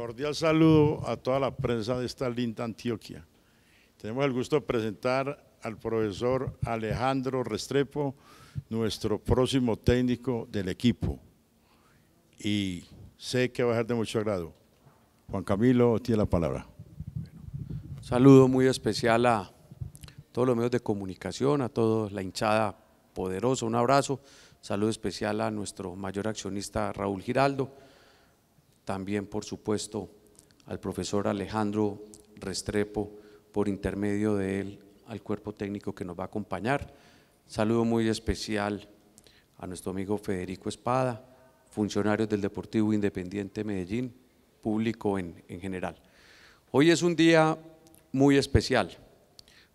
Cordial saludo a toda la prensa de esta linda Antioquia. Tenemos el gusto de presentar al profesor Alejandro Restrepo, nuestro próximo técnico del equipo. Y sé que va a ser de mucho agrado. Juan Camilo tiene la palabra. Un saludo muy especial a todos los medios de comunicación, a toda la hinchada poderosa, un abrazo. saludo especial a nuestro mayor accionista Raúl Giraldo también por supuesto al profesor Alejandro Restrepo, por intermedio de él al cuerpo técnico que nos va a acompañar. Saludo muy especial a nuestro amigo Federico Espada, funcionario del Deportivo Independiente Medellín, público en, en general. Hoy es un día muy especial,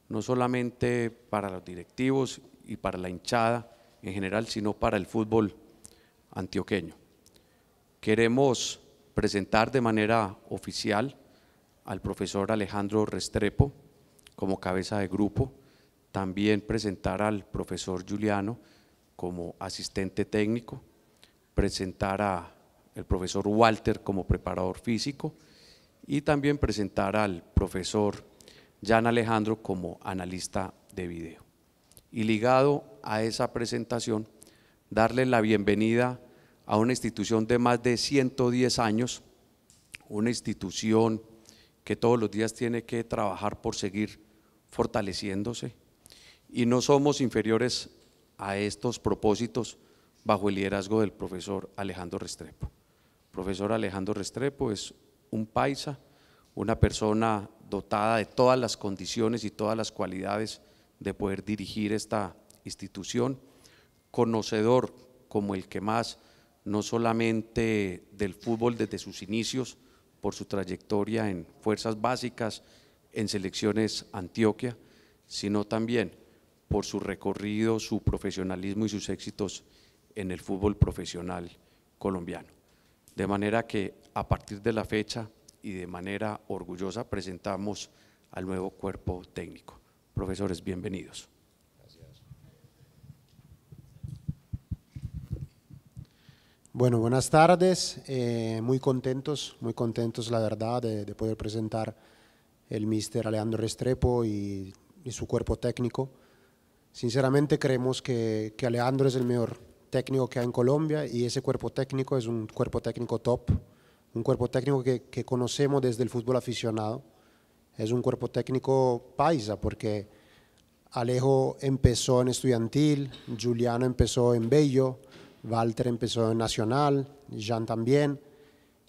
no solamente para los directivos y para la hinchada en general, sino para el fútbol antioqueño. Queremos presentar de manera oficial al profesor Alejandro Restrepo como cabeza de grupo, también presentar al profesor Juliano como asistente técnico, presentar al profesor Walter como preparador físico y también presentar al profesor Jan Alejandro como analista de video. Y ligado a esa presentación, darle la bienvenida a una institución de más de 110 años, una institución que todos los días tiene que trabajar por seguir fortaleciéndose. Y no somos inferiores a estos propósitos bajo el liderazgo del profesor Alejandro Restrepo. profesor Alejandro Restrepo es un paisa, una persona dotada de todas las condiciones y todas las cualidades de poder dirigir esta institución, conocedor como el que más no solamente del fútbol desde sus inicios, por su trayectoria en fuerzas básicas, en selecciones Antioquia, sino también por su recorrido, su profesionalismo y sus éxitos en el fútbol profesional colombiano. De manera que a partir de la fecha y de manera orgullosa presentamos al nuevo cuerpo técnico. Profesores, bienvenidos. Bueno, buenas tardes. Eh, muy contentos, muy contentos, la verdad, de, poder presentar el mister Alejandro Restrepo y, su cuerpo técnico. Sinceramente creemos que, que, Alejandro es el mejor técnico que hay en Colombia y ese cuerpo técnico es un cuerpo técnico top, un cuerpo técnico que, que conocemos desde el fútbol aficionado. Es un cuerpo técnico paisa porque Alejo empezó en estudiantil, Juliano empezó en Bello Walter empezó en Nacional, Jean también.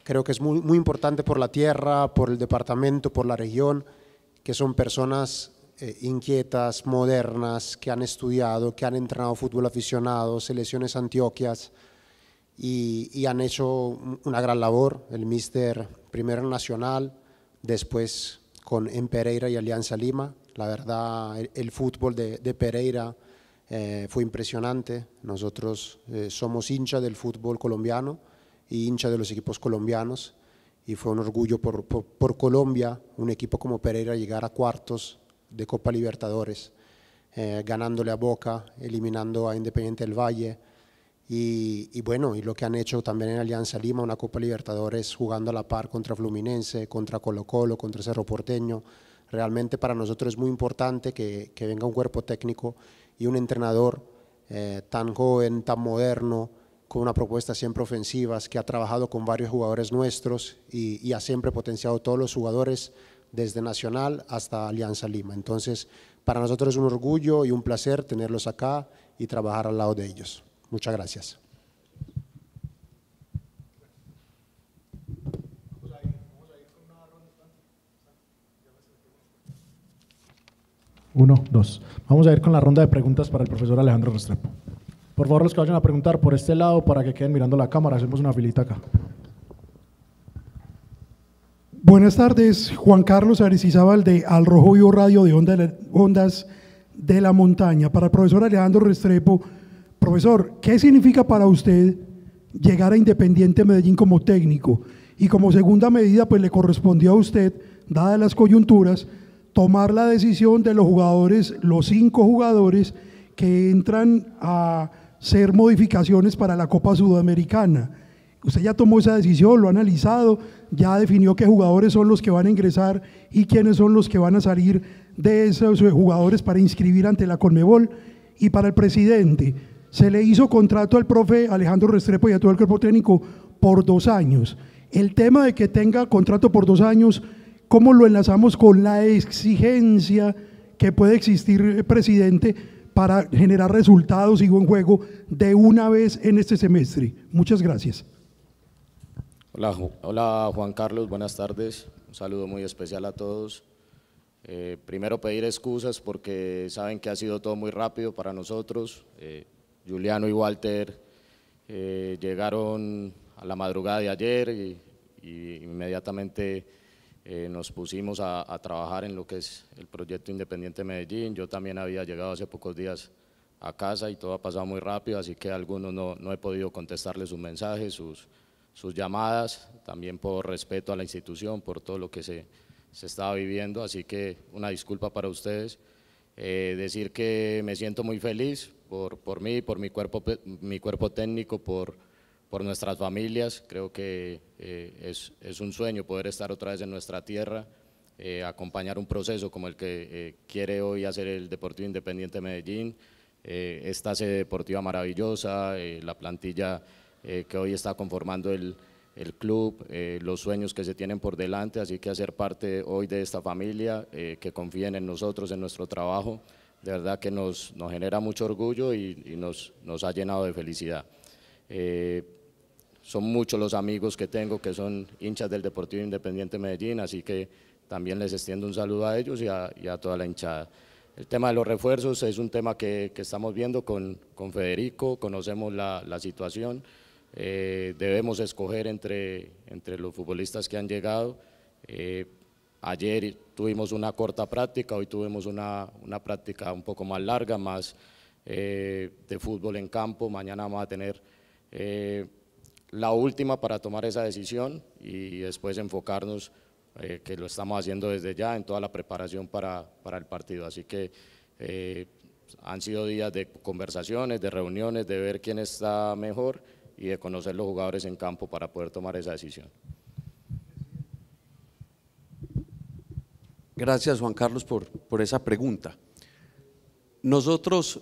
Creo que es muy, muy importante por la tierra, por el departamento, por la región, que son personas eh, inquietas, modernas, que han estudiado, que han entrenado fútbol aficionado, selecciones antioquias y, han hecho una gran labor. El míster primero en Nacional, después con en Pereira y Alianza Lima. La verdad, el, fútbol de Pereira eh, fue impresionante, nosotros eh, somos hincha del fútbol colombiano y hincha de los equipos colombianos y fue un orgullo por, Colombia, un equipo como Pereira, llegar a cuartos de Copa Libertadores, eh, ganándole a Boca, eliminando a Independiente del Valle y, bueno, y lo que han hecho también en Alianza Lima, una Copa Libertadores jugando a la par contra Fluminense, contra Colo Colo, contra Cerro Porteño. Realmente para nosotros es muy importante que, que venga un cuerpo técnico y un entrenador eh, tan joven, tan moderno, con una propuesta siempre ofensiva, que ha trabajado con varios jugadores nuestros y, y ha siempre potenciado todos los jugadores desde Nacional hasta Alianza Lima. Entonces, para nosotros es un orgullo y un placer tenerlos acá y trabajar al lado de ellos. Muchas gracias. Uno, dos. Vamos a ir con la ronda de preguntas para el profesor Alejandro Restrepo. Por favor, los que vayan a preguntar por este lado para que queden mirando la cámara, hacemos una filita acá. Buenas tardes, Juan Carlos Arizizábal de Al Rojo Vivo Radio de Ondas de la Montaña. Para el profesor Alejandro Restrepo, profesor, ¿qué significa para usted llegar a Independiente Medellín como técnico? Y como segunda medida, pues le correspondió a usted, dadas las coyunturas, tomar la decisión de los jugadores, los cinco jugadores que entran a ser modificaciones para la Copa Sudamericana. Usted ya tomó esa decisión, lo ha analizado, ya definió qué jugadores son los que van a ingresar y quiénes son los que van a salir de esos eh, jugadores para inscribir ante la Conmebol y para el presidente. Se le hizo contrato al profe Alejandro Restrepo y a todo el cuerpo técnico por dos años. El tema de que tenga contrato por dos años ¿cómo lo enlazamos con la exigencia que puede existir, eh, presidente, para generar resultados y buen juego de una vez en este semestre? Muchas gracias. Hola, Juan Carlos, buenas tardes. Un saludo muy especial a todos. Eh, primero pedir excusas porque saben que ha sido todo muy rápido para nosotros. Eh, Juliano y Walter llegaron a la madrugada de ayer y, y inmediatamente eh, nos pusimos a, trabajar en lo que es el proyecto Independiente Medellín. Yo también había llegado hace pocos días a casa y todo ha pasado muy rápido, así que a algunos no, no he podido contestarles sus mensajes, sus, sus, llamadas, también por respeto a la institución, por todo lo que se, se estaba viviendo, así que una disculpa para ustedes. Eh, decir que me siento muy feliz por, por mí, por mi cuerpo, mi cuerpo técnico, por por nuestras familias. Creo que eh, es, un sueño poder estar otra vez en nuestra tierra, eh, acompañar un proceso como el que eh, quiere hoy hacer el Deportivo Independiente Medellín, esta sede deportiva maravillosa, la plantilla que hoy está conformando el, club, los sueños que se tienen por delante, así que hacer parte hoy de esta familia, que confíen en nosotros, en nuestro trabajo, de verdad que nos, nos genera mucho orgullo y, nos, nos ha llenado de felicidad son muchos los amigos que tengo que son hinchas del Deportivo Independiente Medellín, así que también les extiendo un saludo a ellos y a, toda la hinchada. El tema de los refuerzos es un tema que, estamos viendo con, con, Federico, conocemos la, la situación, eh, debemos escoger entre, entre los futbolistas que han llegado. Eh, ayer tuvimos una corta práctica, hoy tuvimos una, una práctica un poco más larga, más eh, de fútbol en campo, mañana vamos a tener la última para tomar esa decisión y después enfocarnos, eh, que lo estamos haciendo desde ya, en toda la preparación para, el partido. Así que eh, han sido días de conversaciones, de reuniones, de ver quién está mejor y de conocer los jugadores en campo para poder tomar esa decisión. Gracias Juan Carlos por, por esa pregunta. Nosotros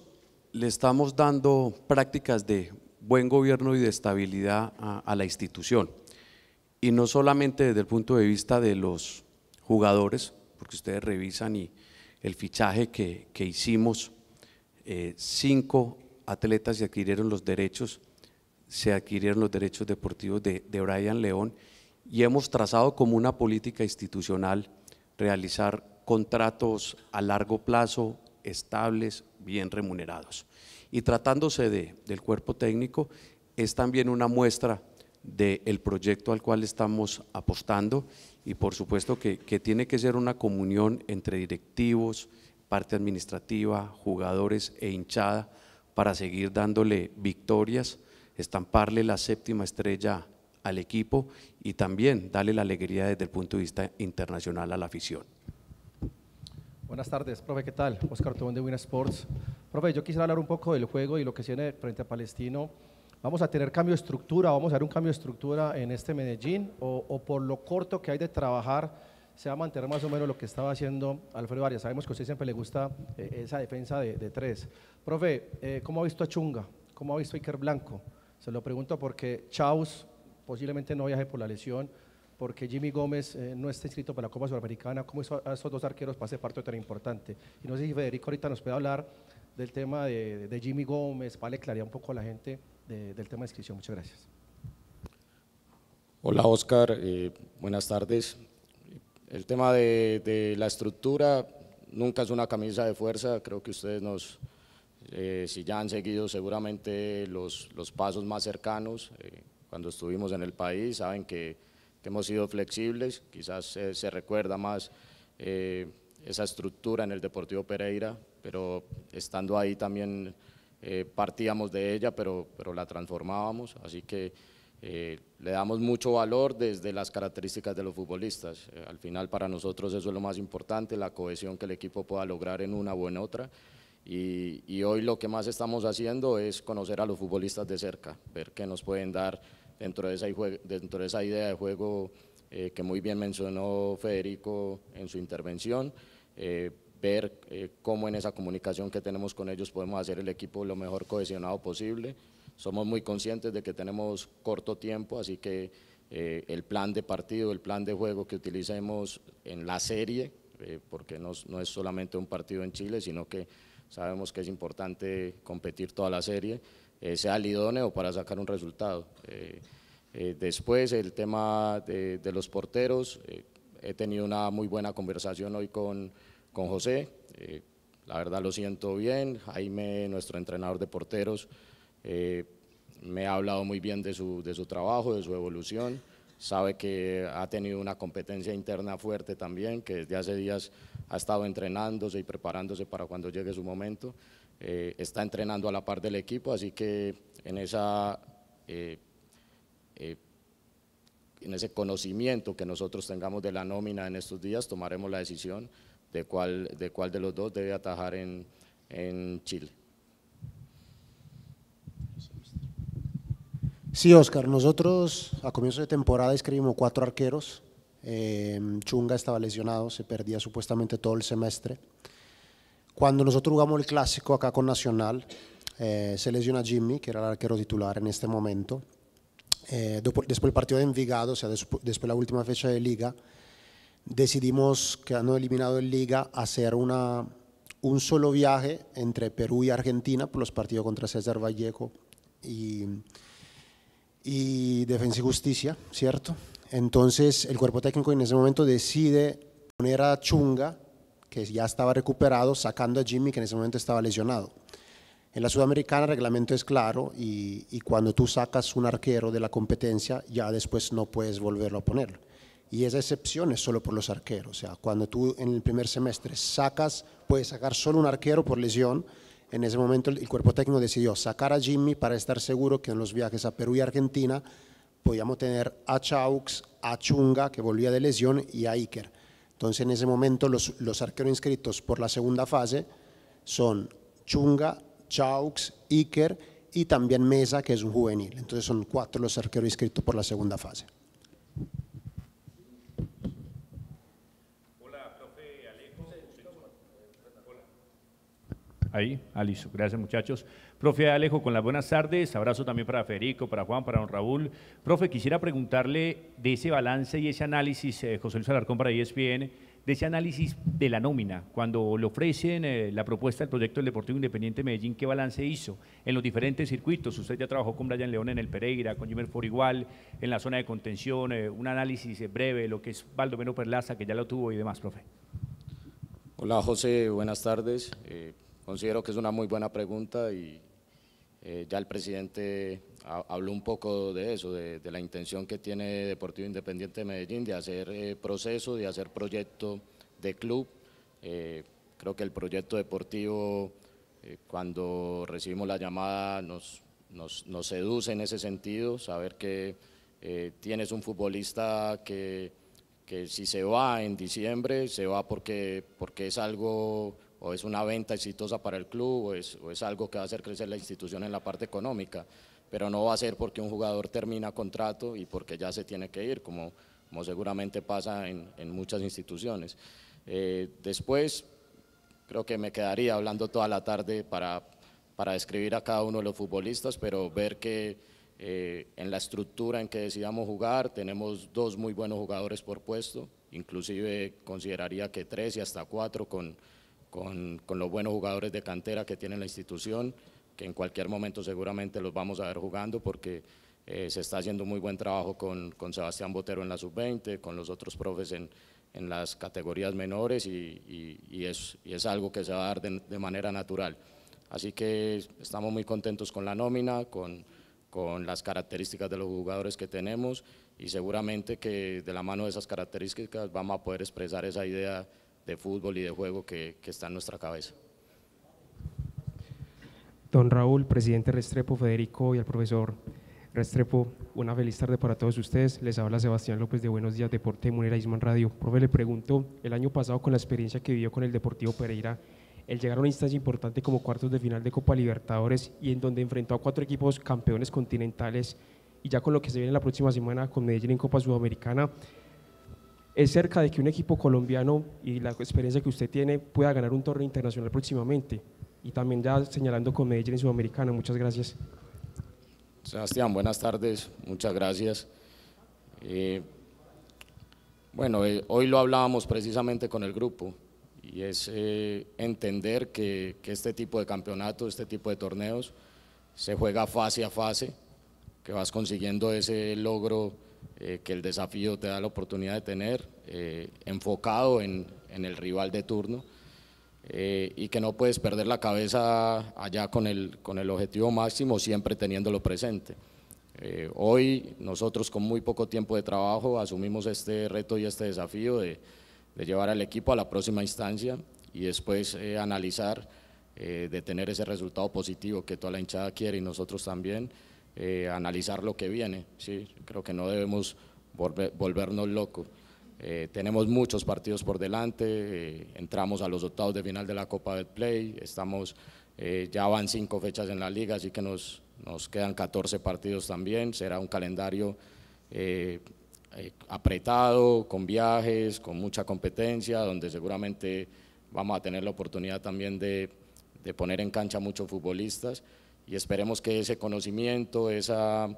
le estamos dando prácticas de buen gobierno y de estabilidad a, la institución. Y no solamente desde el punto de vista de los jugadores, porque ustedes revisan y el fichaje que, hicimos, eh, cinco atletas se adquirieron los derechos, se adquirieron los derechos deportivos de, de Brian León y hemos trazado como una política institucional realizar contratos a largo plazo, estables, bien remunerados. Y tratándose de, del cuerpo técnico, es también una muestra del proyecto al cual estamos apostando y por supuesto que, que, tiene que ser una comunión entre directivos, parte administrativa, jugadores e hinchada para seguir dándole victorias, estamparle la séptima estrella al equipo y también darle la alegría desde el punto de vista internacional a la afición. Buenas tardes, profe, ¿qué tal? Oscar Tobón de Win Sports. Profe, yo quisiera hablar un poco del juego y lo que tiene frente a Palestino. ¿Vamos a tener cambio de estructura? ¿Vamos a hacer un cambio de estructura en este Medellín? ¿O, por lo corto que hay de trabajar, se va a mantener más o menos lo que estaba haciendo Alfredo Arias? Sabemos que a usted siempre le gusta eh, esa defensa de, tres. Profe, eh, ¿cómo ha visto a Chunga? ¿Cómo ha visto a Iker Blanco? Se lo pregunto porque Chaus posiblemente no viaje por la lesión porque Jimmy Gómez eh, no está inscrito para la Copa Sudamericana, ¿cómo esos dos arqueros pasan parte tan importante? Y no sé si Federico ahorita nos puede hablar del tema de, Jimmy Gómez, para aclarar un poco a la gente del tema de inscripción. Muchas gracias. Hola Oscar, eh, buenas tardes. El tema de, la estructura nunca es una camisa de fuerza, creo que ustedes nos, eh, si ya han seguido seguramente los, los pasos más cercanos, cuando estuvimos en el país, saben que que hemos sido flexibles, quizás eh, se recuerda más eh, esa estructura en el Deportivo Pereira, pero estando ahí también eh, partíamos de ella, pero, pero la transformábamos, así que le damos mucho valor desde las características de los futbolistas. al final para nosotros eso es lo más importante, la cohesión que el equipo pueda lograr en una o en otra. Y, y hoy lo que más estamos haciendo es conocer a los futbolistas de cerca, ver qué nos pueden dar dentro de esa, idea de juego eh, que muy bien mencionó Federico en su intervención, eh, ver eh, cómo en esa comunicación que tenemos con ellos podemos hacer el equipo lo mejor cohesionado posible. Somos muy conscientes de que tenemos corto tiempo, así que el plan de partido, el plan de juego que utilicemos en la serie, porque no es solamente un partido en Chile, sino que sabemos que es importante competir toda la serie, eh, sea el idóneo para sacar un resultado. Eh, eh, después el tema de, de los porteros, he tenido una muy buena conversación hoy con, con José, la verdad lo siento bien, Jaime, nuestro entrenador de porteros, me ha hablado muy bien de su, de su trabajo, de su evolución, sabe que ha tenido una competencia interna fuerte también, que desde hace días ha estado entrenándose y preparándose para cuando llegue su momento. Eh, está entrenando a la par del equipo, así que en, esa, eh, eh, en ese conocimiento que nosotros tengamos de la nómina en estos días, tomaremos la decisión de cuál de, cuál de los dos debe atajar en, en Chile. Sí, Oscar, nosotros a comienzos de temporada escribimos cuatro arqueros. Chunga estaba lesionado, se perdía supuestamente todo el semestre. Cuando nosotros jugamos el clásico acá con Nacional, eh, se lesiona Jimmy, que era el arquero titular en este momento. Eh, después del partido de Envigado, o sea, después, de la última fecha de liga, decidimos, quedando eliminado en liga, hacer una, un solo viaje entre Perú y Argentina por los partidos contra César Vallejo y, y Defensa y Justicia, ¿cierto? Entonces el cuerpo técnico en ese momento decide poner a Chunga que ya estaba recuperado, sacando a Jimmy, que en ese momento estaba lesionado. En la Sudamericana el reglamento es claro y, cuando tú sacas un arquero de la competencia ya después no puedes volverlo a poner. Y esa excepción es solo por los arqueros. O sea, cuando tú en el primer semestre sacas, puedes sacar solo un arquero por lesión. En ese momento el, cuerpo técnico decidió sacar a Jimmy para estar seguro que en los viajes a Perú y Argentina podíamos tener a Chaux, a Chunga, que volvía de lesión, y a Iker entonces en ese momento los, arqueros inscritos por la segunda fase son Chunga, Chaux, Iker y también Mesa, que es un juvenil. Entonces son cuatro los arqueros inscritos por la segunda fase. Hola, profe Ahí, Aliso. Ah, Gracias, muchachos. Profe Alejo, con las buenas tardes. Abrazo también para Federico, para Juan, para don Raúl. Profe, quisiera preguntarle de ese balance y ese análisis, eh, José Luis Alarcón para ESPN, de ese análisis de la nómina, cuando le ofrecen eh, la propuesta del proyecto del Deportivo Independiente de Medellín, ¿qué balance hizo en los diferentes circuitos? Usted ya trabajó con Brian León en el Pereira, con Jiménez igual en la zona de contención, eh, un análisis breve, lo que es Baldomero Perlaza, que ya lo tuvo y demás, profe. Hola José, buenas tardes. considero que es una muy buena pregunta y eh, ya el presidente habló un poco de eso, de, la intención que tiene Deportivo Independiente Medellín de hacer eh, proceso, de hacer proyecto de club. Eh, creo que el proyecto deportivo, cuando recibimos la llamada, nos, seduce en ese sentido, saber que tienes un futbolista que si se va en diciembre, se va porque, porque es algo o es una venta exitosa para el club o es, algo que va a hacer crecer la institución en la parte económica, pero no va a ser porque un jugador termina contrato y porque ya se tiene que ir, como, seguramente pasa en, muchas instituciones. Eh, después, creo que me quedaría hablando toda la tarde para, para describir a cada uno de los futbolistas, pero ver que eh, en la estructura en que decidamos jugar tenemos dos muy buenos jugadores por puesto, inclusive consideraría que tres y hasta cuatro con con, los buenos jugadores de cantera que tiene la institución, que en cualquier momento seguramente los vamos a ver jugando porque eh, se está haciendo muy buen trabajo con, con Sebastián Botero en la sub-20, con los otros profes en, en las categorías menores y, y, es, y, es, algo que se va a dar de, manera natural. Así que estamos muy contentos con la nómina, con, con las características de los jugadores que tenemos y seguramente que de la mano de esas características vamos a poder expresar esa idea de fútbol y de juego que, está en nuestra cabeza. Don Raúl, presidente Restrepo, Federico y al profesor Restrepo, una feliz tarde para todos ustedes. Les habla Sebastián López de Buenos Días Deporte Munera Isman Radio. Profe, le pregunto, el año pasado con la experiencia que vivió con el Deportivo Pereira, el llegar a una instancia importante como cuartos de final de Copa Libertadores y en donde enfrentó a cuatro equipos campeones continentales y ya con lo que se viene la próxima semana con Medellín en Copa Sudamericana, es cerca de que un equipo colombiano y la experiencia que usted tiene pueda ganar un torneo internacional próximamente. Y también ya señalando con Medellín en Sudamericana. Muchas gracias. Sebastián, buenas tardes. Muchas gracias. Eh, bueno, eh, hoy lo hablábamos precisamente con el grupo y es eh, entender que, que este tipo de campeonatos, este tipo de torneos, se juega fase a fase, que vas consiguiendo ese logro eh, que el desafío te da la oportunidad de tener, eh, enfocado en, en, el rival de turno eh, y que no puedes perder la cabeza allá con el, con el objetivo máximo, siempre teniéndolo presente. hoy nosotros con muy poco tiempo de trabajo asumimos este reto y este desafío de, de llevar al equipo a la próxima instancia y después analizar, de tener ese resultado positivo que toda la hinchada quiere y nosotros también. Eh, analizar lo que viene. ¿sí? Creo que no debemos volvernos locos. Eh, tenemos muchos partidos por delante, eh, entramos a los octavos de final de la Copa del Play, estamos, ya van cinco fechas en la liga, así que nos, nos quedan 14 partidos también, será un calendario apretado, con viajes, con mucha competencia, donde seguramente vamos a tener la oportunidad también de, de poner en cancha muchos futbolistas y esperemos que ese conocimiento, esa,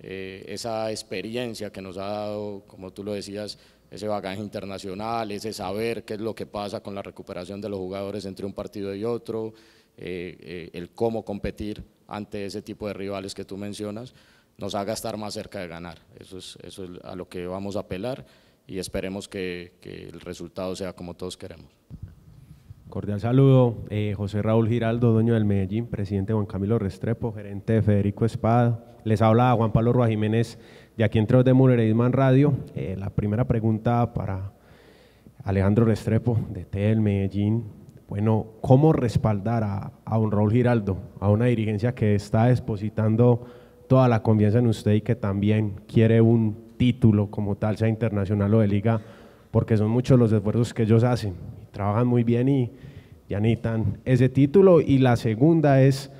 eh, esa experiencia que nos ha dado, como tú lo decías, ese bagaje internacional, ese saber qué es lo que pasa con la recuperación de los jugadores entre un partido y otro, eh, eh, el cómo competir ante ese tipo de rivales que tú mencionas, nos haga estar más cerca de ganar. Eso es, eso es a lo que vamos a apelar y esperemos que, que el resultado sea como todos queremos. Cordial saludo, eh, José Raúl Giraldo, dueño del Medellín, presidente Juan Camilo Restrepo, gerente de Federico Espada. Les habla Juan Pablo Roa Jiménez de aquí en Tres de Man Radio. Eh, la primera pregunta para Alejandro Restrepo, de TEL Medellín. Bueno, ¿cómo respaldar a, a Raúl Giraldo, a una dirigencia que está depositando toda la confianza en usted y que también quiere un título como tal, sea internacional o de liga? porque son muchos los esfuerzos que ellos hacen. Trabajan muy bien y ya ese título. Y la segunda es,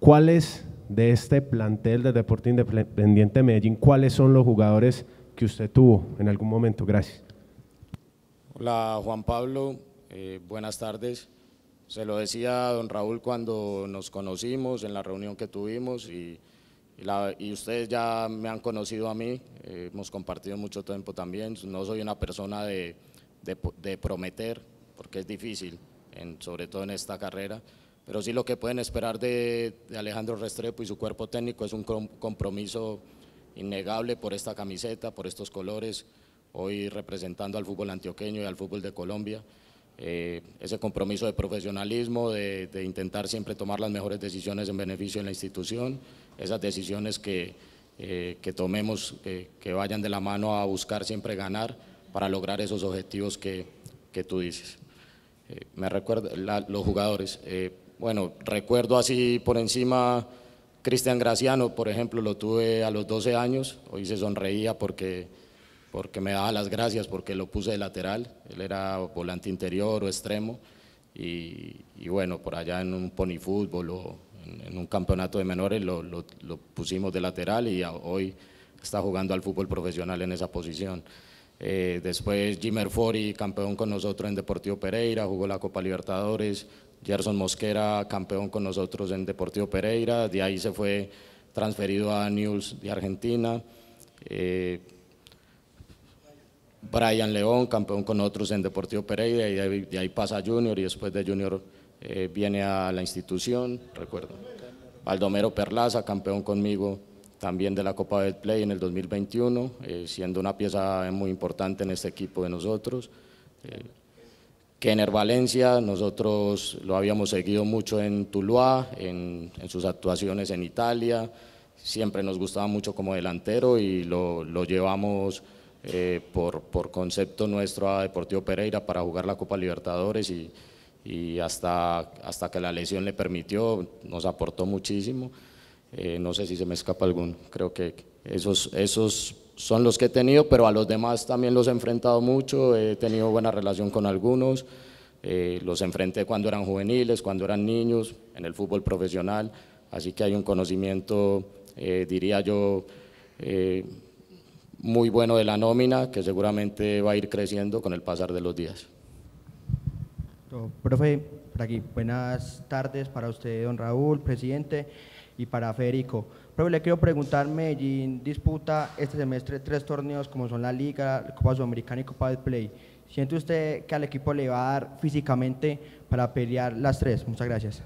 ¿cuáles de este plantel de Deportivo Independiente Medellín, cuáles son los jugadores que usted tuvo en algún momento? Gracias. Hola Juan Pablo, eh, buenas tardes. Se lo decía don Raúl cuando nos conocimos, en la reunión que tuvimos y, ustedes ya me han conocido a mí, eh, hemos compartido mucho tiempo también. No soy una persona de, de prometer, porque es difícil sobre todo en esta carrera. Pero sí lo que pueden esperar de, Alejandro Restrepo y su cuerpo técnico es un compromiso innegable por esta camiseta, por estos colores, hoy representando al fútbol antioqueño y al fútbol de Colombia. Eh, ese compromiso de profesionalismo, de, intentar siempre tomar las mejores decisiones en beneficio de la institución, esas decisiones que, eh, que tomemos, que vayan de la mano a buscar siempre ganar para lograr esos objetivos que tú dices. Eh, me recuerdo, los jugadores. Eh, bueno, recuerdo así por encima Cristian Graciano, por ejemplo, lo tuve a los 12 años, hoy se sonreía porque, porque me daba las gracias porque lo puse de lateral, él era volante interior o extremo, y, bueno, por allá en un ponifútbol o en, un campeonato de menores lo pusimos de lateral y hoy está jugando al fútbol profesional en esa posición. Eh, después Jimmer Fori, campeón con nosotros en Deportivo Pereira, jugó la Copa Libertadores. Gerson Mosquera, campeón con nosotros en Deportivo Pereira. De ahí se fue transferido a News de Argentina. Eh, Brian León, campeón con nosotros en Deportivo Pereira, y de ahí, pasa Junior y después de Junior eh, viene a la institución, recuerdo. Baldomero Perlaza, campeón conmigo también de la Copa del Play en el 2021, eh, siendo una pieza muy importante en este equipo de nosotros. Eh, Kenner Valencia, nosotros lo habíamos seguido mucho en Tuluá, en, sus actuaciones en Italia, siempre nos gustaba mucho como delantero y lo, lo llevamos eh, por, por, concepto nuestro a Deportivo Pereira para jugar la Copa Libertadores y, y hasta, hasta que la lesión le permitió, nos aportó muchísimo. Eh, no sé si se me escapa alguno. Creo que esos, esos son los que he tenido, pero a los demás también los he enfrentado mucho. He tenido buena relación con algunos. Eh, los enfrenté cuando eran juveniles, cuando eran niños, en el fútbol profesional. Así que hay un conocimiento, eh, diría yo, muy bueno de la nómina que seguramente va a ir creciendo con el pasar de los días. Profe, por aquí, buenas tardes para usted, don Raúl, presidente y para Federico. Pero le quiero preguntar, Medellín disputa este semestre tres torneos como son la Liga, Copa Sudamericana y Copa del Play. ¿Siente usted que al equipo le va a dar físicamente para pelear las tres? Muchas gracias.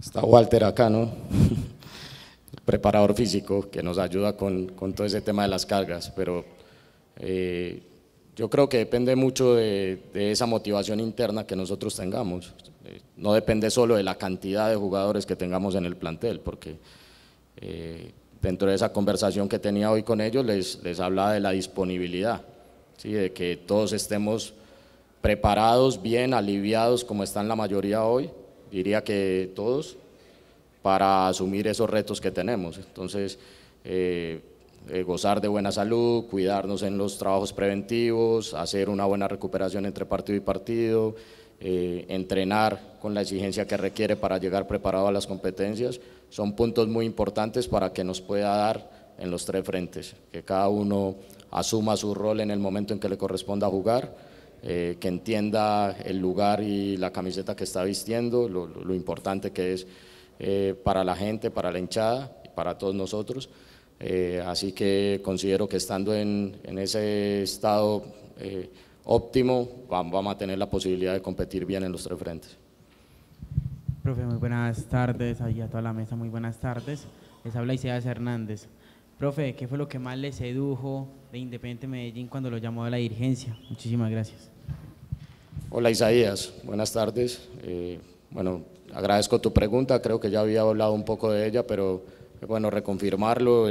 Está Walter acá, ¿no? El preparador físico que nos ayuda con, todo ese tema de las cargas, pero eh, yo creo que depende mucho de, de, esa motivación interna que nosotros tengamos. Eh, no depende solo de la cantidad de jugadores que tengamos en el plantel, porque eh, dentro de esa conversación que tenía hoy con ellos les, les hablaba de la disponibilidad, ¿sí? de que todos estemos preparados, bien, aliviados como están la mayoría hoy, diría que todos, para asumir esos retos que tenemos. Entonces, eh, gozar de buena salud, cuidarnos en los trabajos preventivos, hacer una buena recuperación entre partido y partido, eh, entrenar con la exigencia que requiere para llegar preparado a las competencias, son puntos muy importantes para que nos pueda dar en los tres frentes, que cada uno asuma su rol en el momento en que le corresponda jugar, eh, que entienda el lugar y la camiseta que está vistiendo, lo, importante que es eh, para la gente, para la hinchada, y para todos nosotros. así que considero que estando en ese estado óptimo, vamos a tener la posibilidad de competir bien en los tres frentes. Profe, muy buenas tardes, ahí a toda la mesa, muy buenas tardes. Les habla Isaías Hernández. Profe, ¿qué fue lo que más le sedujo de Independiente Medellín cuando lo llamó a la dirigencia? Muchísimas gracias. Hola Isaías, buenas tardes. Eh, bueno, agradezco tu pregunta, creo que ya había hablado un poco de ella, pero bueno, reconfirmarlo,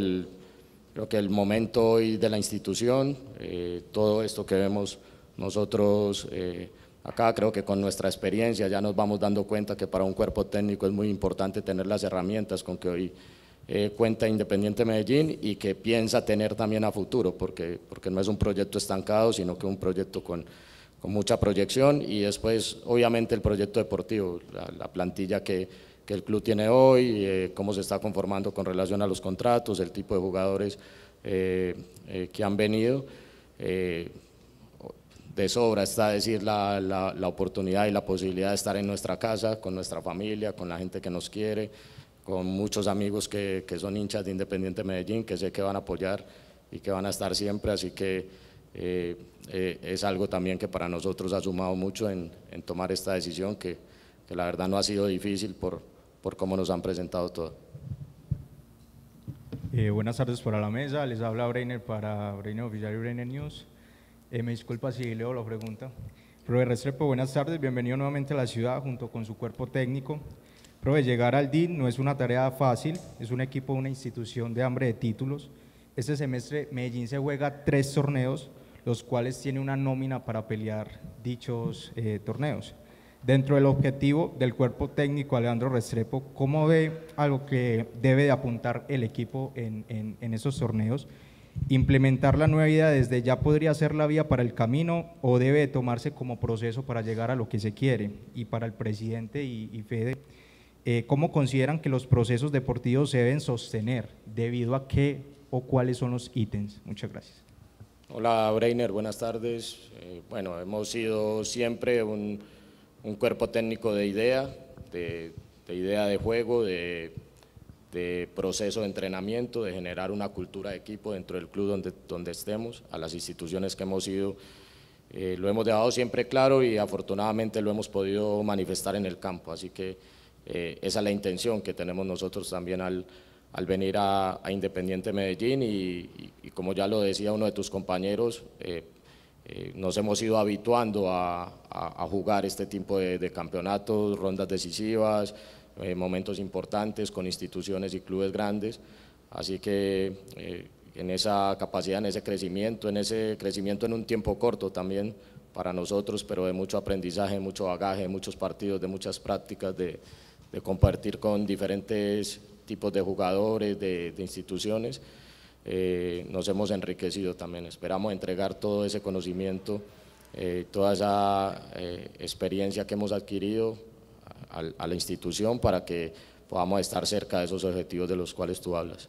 creo que el momento hoy de la institución, eh, todo esto que vemos nosotros eh, acá creo que con nuestra experiencia ya nos vamos dando cuenta que para un cuerpo técnico es muy importante tener las herramientas con que hoy eh, cuenta Independiente Medellín y que piensa tener también a futuro, porque, porque no es un proyecto estancado, sino que un proyecto con, mucha proyección y después obviamente el proyecto deportivo, la, plantilla que, el club tiene hoy, eh, cómo se está conformando con relación a los contratos, el tipo de jugadores que han venido sobra, está decir la, oportunidad y la posibilidad de estar en nuestra casa, con nuestra familia, con la gente que nos quiere, con muchos amigos que, son hinchas de Independiente Medellín, que sé que van a apoyar y que van a estar siempre, así que eh, eh, es algo también que para nosotros ha sumado mucho en, tomar esta decisión, que, que, la verdad no ha sido difícil por, por cómo nos han presentado todo. Eh, buenas tardes para la mesa, les habla Breiner para Breiner Oficial y Breiner News. Eh, me disculpa si leo lo pregunta. Prove, Restrepo, buenas tardes, bienvenido nuevamente a la ciudad junto con su cuerpo técnico. Prove, llegar al DIN no es una tarea fácil, es un equipo una institución de hambre de títulos. Este semestre Medellín se juega tres torneos, los cuales tiene una nómina para pelear dichos eh, torneos. Dentro del objetivo del cuerpo técnico Alejandro Restrepo, ¿cómo ve algo que debe de apuntar el equipo en esos torneos? Implementar la nueva idea desde ya podría ser la vía para el camino o debe tomarse como proceso para llegar a lo que se quiere. Y para el presidente y, Fede, eh, ¿cómo consideran que los procesos deportivos se deben sostener? ¿Debido a qué o cuáles son los ítems? Muchas gracias. Hola Breiner, buenas tardes. Eh, bueno, hemos sido siempre un, cuerpo técnico de idea, de idea de juego, de de proceso de entrenamiento, de generar una cultura de equipo dentro del club donde, donde estemos, a las instituciones que hemos ido, eh, lo hemos dejado siempre claro y afortunadamente lo hemos podido manifestar en el campo, así que eh, esa es la intención que tenemos nosotros también al, al venir a, Independiente Medellín y, como ya lo decía uno de tus compañeros, eh, nos hemos ido habituando a, jugar este tipo de, de campeonatos, rondas decisivas, eh, momentos importantes con instituciones y clubes grandes, así que eh, en esa capacidad, en ese crecimiento, en ese crecimiento en un tiempo corto también para nosotros, pero de mucho aprendizaje, mucho bagaje, muchos partidos, de muchas prácticas, de, compartir con diferentes tipos de jugadores, de, instituciones, eh, nos hemos enriquecido también. Esperamos entregar todo ese conocimiento, toda esa experiencia que hemos adquirido a la institución para que podamos estar cerca de esos objetivos de los cuales tú hablas.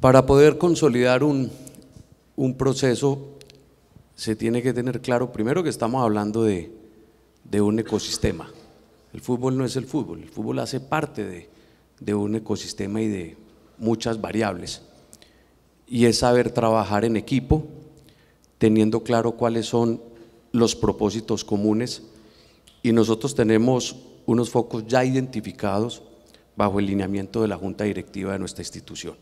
Para poder consolidar un, proceso se tiene que tener claro primero que estamos hablando de, un ecosistema. El fútbol no es el fútbol, el fútbol hace parte de, de, un ecosistema y de muchas variables. Y es saber trabajar en equipo, teniendo claro cuáles son los propósitos comunes y nosotros tenemos unos focos ya identificados bajo el lineamiento de la Junta Directiva de nuestra institución,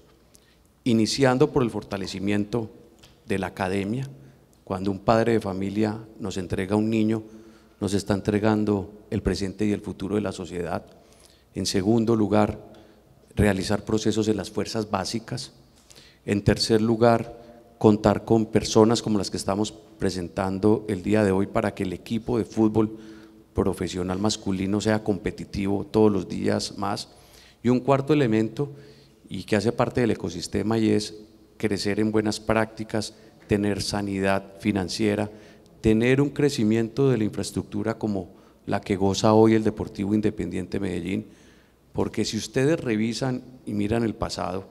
iniciando por el fortalecimiento de la academia. Cuando un padre de familia nos entrega un niño, nos está entregando el presente y el futuro de la sociedad. En segundo lugar, realizar procesos en las fuerzas básicas. En tercer lugar, contar con personas como las que estamos presentando el día de hoy para que el equipo de fútbol profesional masculino sea competitivo todos los días más. Y un cuarto elemento, y que hace parte del ecosistema, y es crecer en buenas prácticas, tener sanidad financiera, tener un crecimiento de la infraestructura como la que goza hoy el Deportivo Independiente Medellín, porque si ustedes revisan y miran el pasado,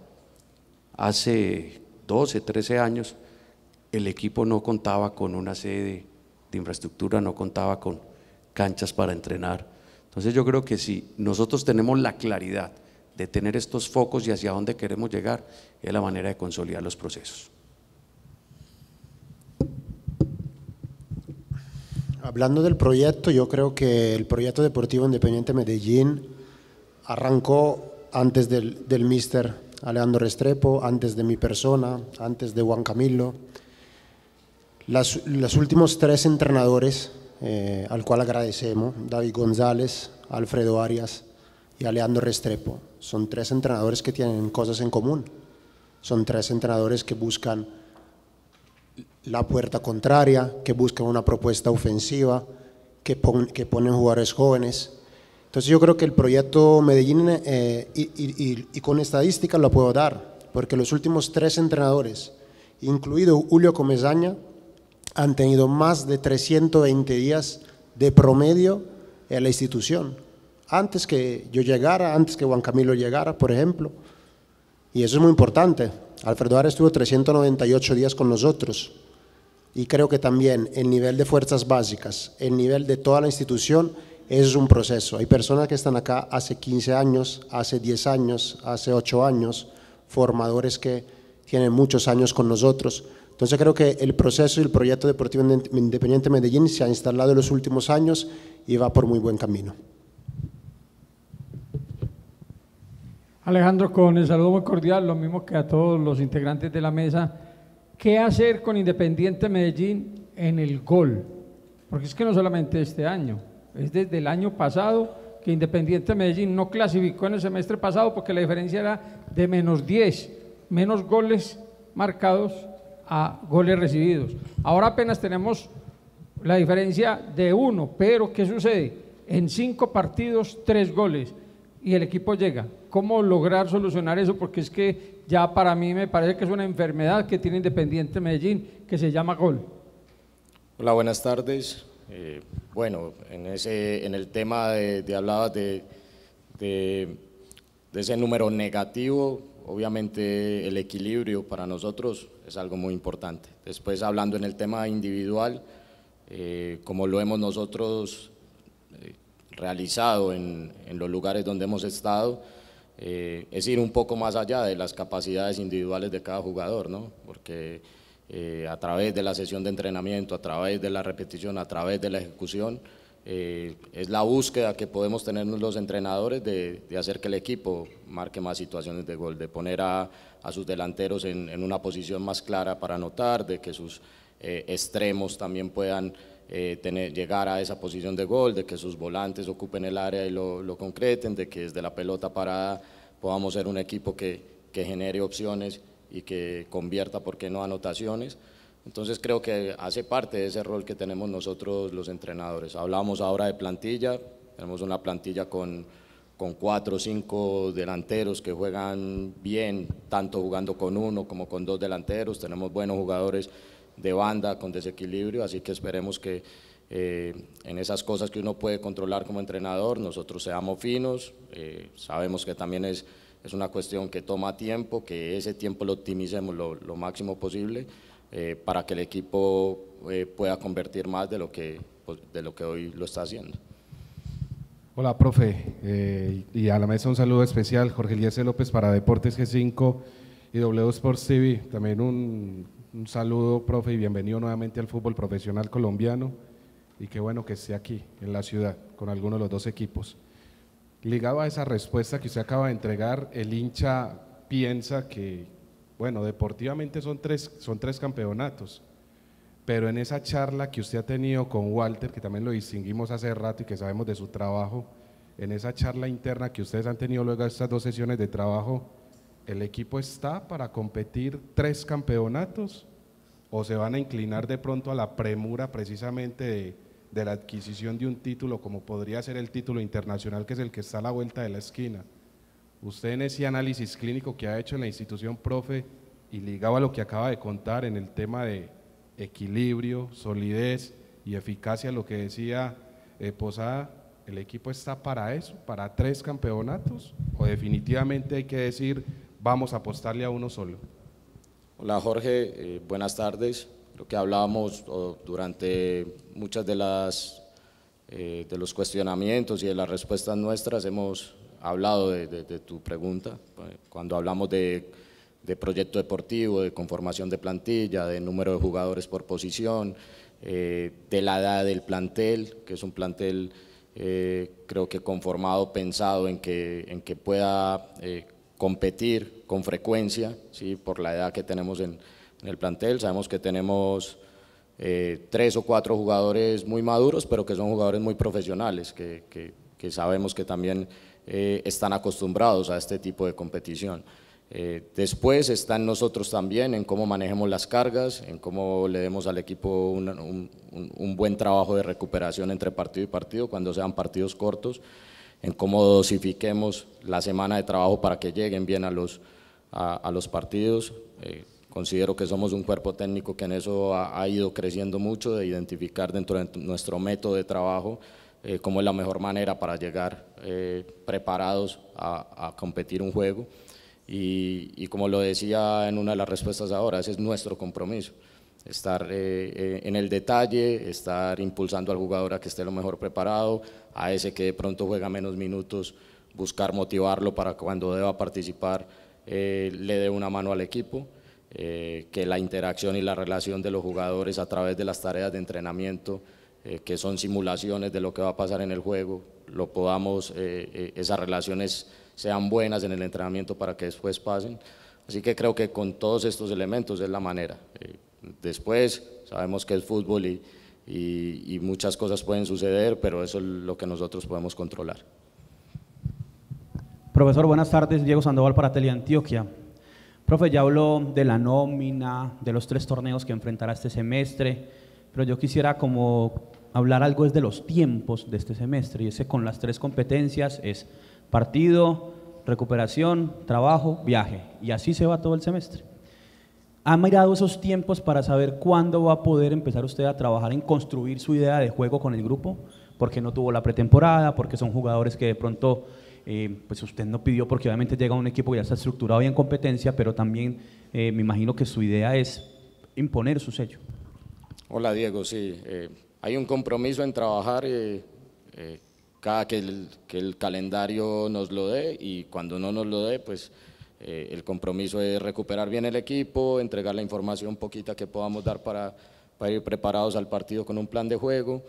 hace 12, 13 años, el equipo no contaba con una sede de infraestructura, no contaba con canchas para entrenar. Entonces yo creo que si nosotros tenemos la claridad de tener estos focos y hacia dónde queremos llegar, es la manera de consolidar los procesos. Hablando del proyecto, yo creo que el proyecto deportivo Independiente Medellín arrancó antes del, del Mister Alejandro Restrepo, antes de mi persona, antes de Juan Camilo. los últimos tres entrenadores, eh, al cual agradecemos, David González, Alfredo Arias y Alejandro Restrepo, son tres entrenadores que tienen cosas en común. Son tres entrenadores que buscan la puerta contraria, que buscan una propuesta ofensiva, que, que ponen jugadores jóvenes entonces yo creo que el proyecto Medellín, eh, y, con estadística lo puedo dar, porque los últimos tres entrenadores, incluido Julio Comezaña, han tenido más de 320 días de promedio en la institución, antes que yo llegara, antes que Juan Camilo llegara, por ejemplo. Y eso es muy importante. Alfredo Ara estuvo 398 días con nosotros. Y creo que también el nivel de fuerzas básicas, el nivel de toda la institución, es un proceso. Hay personas que están acá hace 15 años, hace 10 años, hace 8 años, formadores que tienen muchos años con nosotros. Entonces creo que el proceso y el proyecto deportivo independiente Medellín se ha instalado en los últimos años y va por muy buen camino. Alejandro, con el saludo muy cordial, lo mismo que a todos los integrantes de la mesa. ¿Qué hacer con Independiente Medellín en el gol? Porque es que no solamente este año, es desde el año pasado que Independiente Medellín no clasificó en el semestre pasado porque la diferencia era de menos 10, menos goles marcados a goles recibidos. Ahora apenas tenemos la diferencia de uno, pero ¿qué sucede? En cinco partidos, tres goles y el equipo llega. ¿Cómo lograr solucionar eso? Porque es que ya para mí me parece que es una enfermedad que tiene Independiente Medellín que se llama gol. Hola, buenas tardes. Eh, bueno, en, ese, en el tema de, de hablabas de, ese número negativo, obviamente el equilibrio para nosotros es algo muy importante. Después hablando en el tema individual, eh, como lo hemos nosotros eh, realizado en, en, los lugares donde hemos estado, es ir un poco más allá de las capacidades individuales de cada jugador, ¿no? Porque eh, a través de la sesión de entrenamiento, a través de la repetición, a través de la ejecución. Eh, es la búsqueda que podemos tener los entrenadores de, hacer que el equipo marque más situaciones de gol, de poner a, sus delanteros en, una posición más clara para anotar, de que sus eh, extremos también puedan tener, llegar a esa posición de gol, de que sus volantes ocupen el área y lo, concreten, de que desde la pelota parada podamos ser un equipo que, que genere opciones y que convierta, ¿por qué no?, anotaciones. Entonces creo que hace parte de ese rol que tenemos nosotros los entrenadores. Hablamos ahora de plantilla, tenemos una plantilla con, con cuatro o cinco delanteros que juegan bien, tanto jugando con uno como con dos delanteros, tenemos buenos jugadores de banda con desequilibrio, así que esperemos que eh, en esas cosas que uno puede controlar como entrenador, nosotros seamos finos, eh, sabemos que también es es una cuestión que toma tiempo, que ese tiempo lo optimicemos lo, máximo posible eh, para que el equipo eh, pueda convertir más de lo, que, pues, de lo que hoy lo está haciendo. Hola, profe, eh, y a la mesa un saludo especial, Jorge Eliezer López para Deportes G5 y W Sports TV. También un, un saludo, profe, y bienvenido nuevamente al fútbol profesional colombiano. Y qué bueno que esté aquí, en la ciudad, con alguno de los dos equipos. Ligado a esa respuesta que usted acaba de entregar, el hincha piensa que, bueno, deportivamente son tres, son tres campeonatos, pero en esa charla que usted ha tenido con Walter, que también lo distinguimos hace rato y que sabemos de su trabajo, en esa charla interna que ustedes han tenido luego de estas dos sesiones de trabajo, ¿el equipo está para competir tres campeonatos o se van a inclinar de pronto a la premura precisamente de de la adquisición de un título como podría ser el título internacional, que es el que está a la vuelta de la esquina. Usted en ese análisis clínico que ha hecho en la institución, profe, y ligaba lo que acaba de contar en el tema de equilibrio, solidez y eficacia, lo que decía eh, Posada, el equipo está para eso, para tres campeonatos, o definitivamente hay que decir, vamos a apostarle a uno solo. Hola Jorge, eh, buenas tardes. Lo que hablábamos oh, durante muchas de las eh, de los cuestionamientos y de las respuestas nuestras hemos hablado de, tu pregunta eh, cuando hablamos de, proyecto deportivo, de conformación de plantilla, de número de jugadores por posición, eh, de la edad del plantel, que es un plantel creo que conformado, pensado en que, en que pueda competir con frecuencia, ¿sí? por la edad que tenemos en el plantel. Sabemos que tenemos eh, tres o cuatro jugadores muy maduros, pero que son jugadores muy profesionales, que, sabemos que también eh, están acostumbrados a este tipo de competición. Eh, después está en nosotros también en cómo manejemos las cargas, en cómo le demos al equipo un, buen trabajo de recuperación entre partido y partido cuando sean partidos cortos, en cómo dosifiquemos la semana de trabajo para que lleguen bien a los, partidos. Considero que somos un cuerpo técnico que en eso ha, ido creciendo mucho, de identificar dentro de nuestro método de trabajo eh, cómo es la mejor manera para llegar eh, preparados a, competir un juego. Y, como lo decía en una de las respuestas ahora, ese es nuestro compromiso, estar eh, en el detalle, estar impulsando al jugador a que esté lo mejor preparado, a ese que de pronto juega menos minutos, buscar motivarlo para cuando deba participar, le dé una mano al equipo. Eh, que la interacción y la relación de los jugadores a través de las tareas de entrenamiento, eh, que son simulaciones de lo que va a pasar en el juego, lo podamos, eh, esas relaciones sean buenas en el entrenamiento para que después pasen. Así que creo que con todos estos elementos es la manera. después sabemos que es fútbol y, muchas cosas pueden suceder, pero eso es lo que nosotros podemos controlar. Profesor, buenas tardes. Diego Sandoval para Antioquia Profe, ya habló de la nómina, de los tres torneos que enfrentará este semestre, pero yo quisiera como hablar algo de los tiempos de este semestre, y ese con las tres competencias es partido, recuperación, trabajo, viaje, y así se va todo el semestre. ¿Ha mirado esos tiempos para saber cuándo va a poder empezar usted a trabajar en construir su idea de juego con el grupo? Porque no tuvo la pretemporada, porque son jugadores que de pronto eh, pues usted no pidió porque obviamente llega un equipo ya está estructurado y en competencia, pero también eh, me imagino que su idea es imponer su sello. Hola Diego, sí, eh, hay un compromiso en trabajar cada que el, que el, calendario nos lo dé y cuando no nos lo dé, pues el compromiso es recuperar bien el equipo, entregar la información poquita que podamos dar para, para ir preparados al partido con un plan de juego.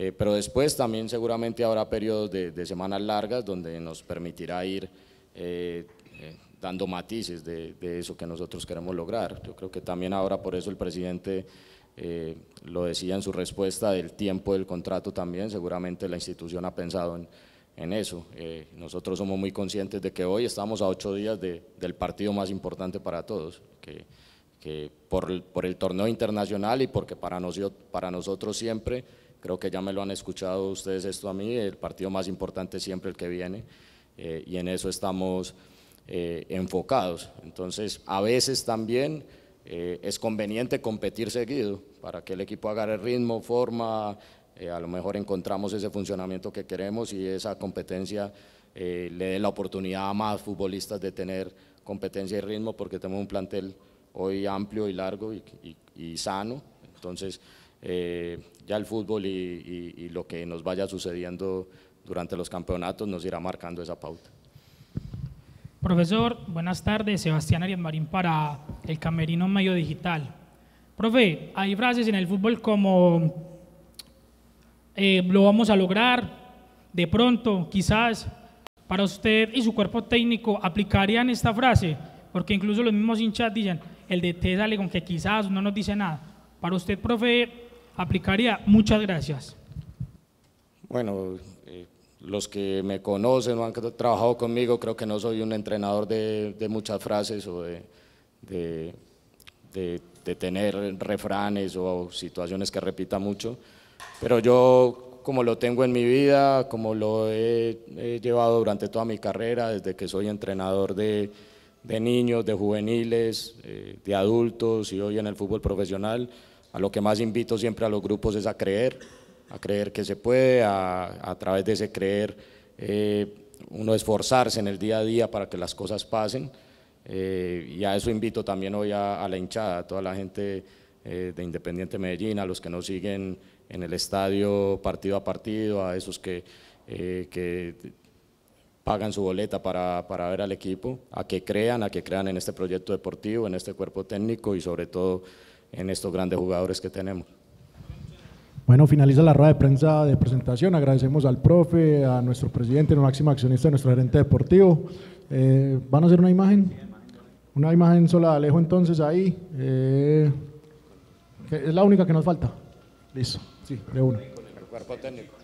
Eh, pero después también seguramente habrá periodos de, semanas largas donde nos permitirá ir eh, eh, dando matices de, eso que nosotros queremos lograr. Yo creo que también ahora por eso el presidente lo decía en su respuesta del tiempo del contrato también, seguramente la institución ha pensado en, eso. nosotros somos muy conscientes de que hoy estamos a ocho días de, del partido más importante para todos, que, que por, por, el torneo internacional y porque para, para nosotros siempre creo que ya me lo han escuchado ustedes esto a mí, el partido más importante siempre el que viene, eh, y en eso estamos eh, enfocados. Entonces, a veces también eh, es conveniente competir seguido para que el equipo agarre ritmo, forma, a lo mejor encontramos ese funcionamiento que queremos y esa competencia le dé la oportunidad a más futbolistas de tener competencia y ritmo porque tenemos un plantel hoy amplio y largo y, y sano. Entonces, eh, ya el fútbol y, lo que nos vaya sucediendo durante los campeonatos nos irá marcando esa pauta. Profesor, buenas tardes. Sebastián Arias Marín para el Camerino Medio Digital. Profe, hay frases en el fútbol como eh, lo vamos a lograr, de pronto, quizás, para usted y su cuerpo técnico aplicarían esta frase, porque incluso los mismos hinchas dicen, el DT sale con que quizás no nos dice nada. Para usted, profe, aplicaría? Muchas gracias. Bueno, eh, los que me conocen o han trabajado conmigo, creo que no soy un entrenador de, muchas frases o de, tener refranes o situaciones que repita mucho, pero yo como lo tengo en mi vida, como lo he, llevado durante toda mi carrera, desde que soy entrenador de, niños, de juveniles, eh, de adultos y hoy en el fútbol profesional, a lo que más invito siempre a los grupos es a creer, a creer que se puede, a, través de ese creer eh, uno esforzarse en el día a día para que las cosas pasen. Eh, y a eso invito también hoy a, la hinchada, a toda la gente eh, de Independiente Medellín, a los que nos siguen en el estadio partido a partido, a esos que, pagan su boleta para, para, ver al equipo, a que crean, a que crean en este proyecto deportivo, en este cuerpo técnico y sobre todo en estos grandes jugadores que tenemos. Bueno, finaliza la rueda de prensa de presentación. Agradecemos al profe, a nuestro presidente, nuestro máximo accionista, nuestro gerente deportivo. Eh, ¿Van a hacer una imagen? Una imagen sola de Alejo entonces ahí. Eh, es la única que nos falta. Listo, sí, de una. El cuerpo técnico.